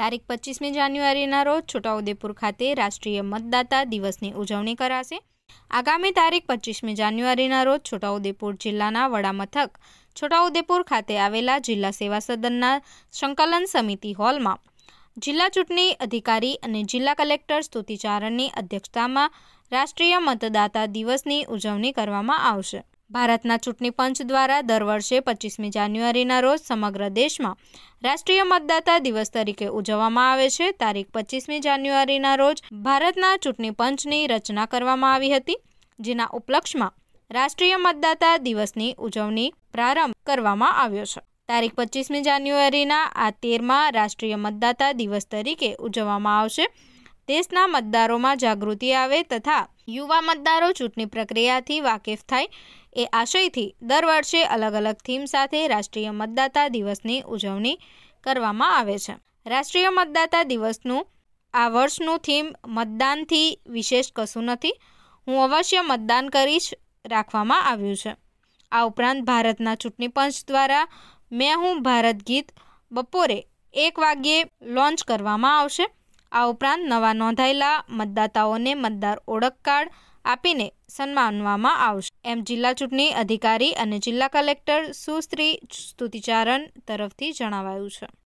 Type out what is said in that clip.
તારીખ પચીસમી જાન્યુઆરીના રોજ છોટાઉદેપુર ખાતે રાષ્ટ્રીય મતદાતા દિવસની ઉજવણી કરાશે આગામી તારીખ પચીસમી જાન્યુઆરીના રોજ છોટાઉદેપુર જિલ્લાના વડામથક છોટાઉદેપુર ખાતે આવેલા જિલ્લા સેવા સદનના સંકલન સમિતિ હોલમાં જિલ્લા ચૂંટણી અધિકારી અને જિલ્લા કલેક્ટર સ્તુતિચારણની અધ્યક્ષતામાં રાષ્ટ્રીય મતદાતા દિવસની ઉજવણી કરવામાં આવશે ભારતના ચૂંટણી પંચ દ્વારા દર વર્ષે પચીસમી જાન્યુઆરીના રોજ સમગ્ર દેશમાં રાષ્ટ્રીય મતદાતા દિવસ તરીકે ઉજવવામાં આવે છે તારીખ પચીસમી જાન્યુઆરીના રોજ ભારતના ચૂંટણી પંચની રચના કરવામાં આવી હતી જેના ઉપલક્ષમાં રાષ્ટ્રીય મતદાતા દિવસની ઉજવણી પ્રારંભ કરવામાં આવ્યો છે તારીખ પચીસમી જાન્યુઆરીના આ તેરમાં રાષ્ટ્રીય મતદાતા દિવસ તરીકે ઉજવવામાં આવશે દેશના મતદારોમાં જાગૃતિ આવે તથા યુવા મતદારો ચૂંટણી પ્રક્રિયાથી વાકેફ થાય એ આશયથી દર વર્ષે અલગ અલગ થીમ સાથે રાષ્ટ્રીય મતદાતા દિવસની ઉજવણી કરવામાં આવે છે રાષ્ટ્રીય મતદાતા દિવસનું આ વર્ષનું થીમ મતદાનથી વિશેષ કશું નથી હું અવશ્ય મતદાન કરીશ રાખવામાં આવ્યું છે આ ઉપરાંત ભારતના ચૂંટણી પંચ દ્વારા મેં હું ભારત ગીત બપોરે એક વાગ્યે લોન્ચ કરવામાં આવશે આ ઉપરાંત નવા નોંધાયેલા મતદાતાઓને મતદાર ઓળખ કાર્ડ આપીને સન્માનવામાં આવશે એમ જિલ્લા ચૂંટણી અધિકારી અને જિલ્લા કલેક્ટર સુશ્રી સ્તુતિચારણ તરફથી જણાવાયું છે